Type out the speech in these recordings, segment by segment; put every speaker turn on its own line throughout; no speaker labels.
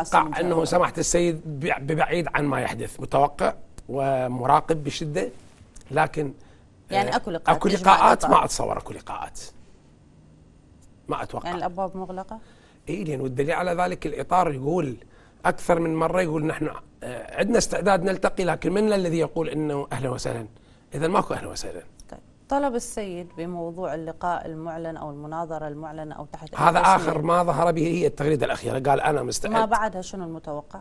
اتوقع انه سماحه السيد ببعيد عن ما يحدث متوقع ومراقب بشده لكن
يعني آه، اكو لقاءات اكو لقاءات ما
اتصور اكو لقاءات ما اتوقع يعني
الابواب مغلقه؟
اي لان والدليل على ذلك الاطار يقول اكثر من مره يقول نحن آه، عندنا استعداد نلتقي لكن من الذي يقول انه اهلا وسهلا؟ اذا ماكو اهلا وسهلا
طلب السيد بموضوع اللقاء المعلن او المناظره المعلنه او تحت هذا اخر
ما ظهر به هي التغريده الاخيره قال انا مستعد ما
بعدها شنو المتوقع؟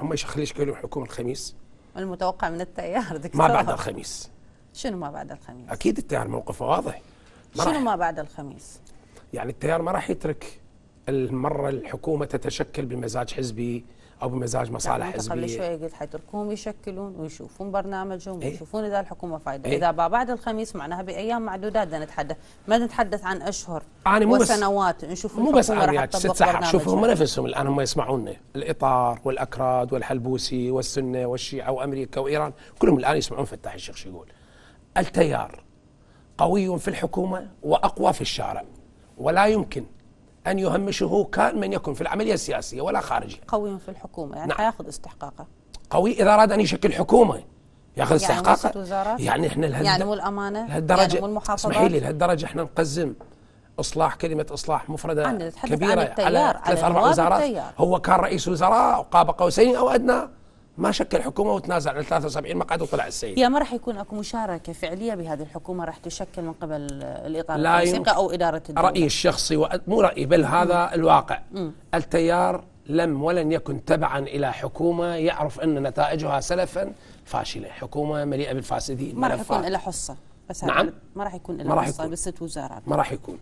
هم ايش خليش يقولون حكومه الخميس
المتوقع من التيار دكتور ما بعد
الخميس
شنو ما بعد الخميس؟
اكيد التيار موقفه واضح ما شنو ما
بعد الخميس؟
يعني التيار ما راح يترك المره الحكومه تتشكل بمزاج حزبي او بمزاج مصالح حزبيه قبل شوي
قلت حيتركوهم يشكلون ويشوفون برنامجهم إيه؟ ويشوفون اذا الحكومه فايده إيه؟ اذا بعد الخميس معناها بايام معدودات بدنا نتحدث ما نتحدث عن اشهر يعني مو وسنوات نشوف مو بس عريات ست سحاب شوف هم
نفسهم الان هم يسمعونا الاطار والاكراد والحلبوسي والسنه والشيعه وامريكا وايران كلهم الان يسمعون فتاح الشيخ شو يقول التيار قوي في الحكومه واقوى في الشارع ولا يمكن أن يهمشه كان من يكن في العملية السياسية ولا خارجية
قوي في الحكومة يعني نعم.
حياخذ استحقاقه قوي إذا أراد أن يشكل حكومة ياخذ يعني استحقاقه يعني احنا لهالد... يعني
والامانه لهالدرجه يعني المحافظات اسمحي لي
لهالدرجه احنا نقزم اصلاح كلمه اصلاح مفرده كبيره عن على ثلاث اربع وزارات هو كان رئيس وزراء وقاب قوسين او ادنى ما شكل حكومه وتنازل عن 73 مقعد وطلع السيد يا
ما راح يكون اكو مشاركه فعليه بهذه الحكومه راح تشكل من قبل الاطار الموسيقى او اداره الدوله رايي
الشخصي و... مو رايي بل هذا مم. الواقع مم. التيار لم ولن يكن تبعا الى حكومه يعرف ان نتائجها سلفا فاشله، حكومه مليئه بالفاسدين ما راح يكون لها حصه بس نعم
ما راح يكون لها حصه بست وزارات
ما راح يكون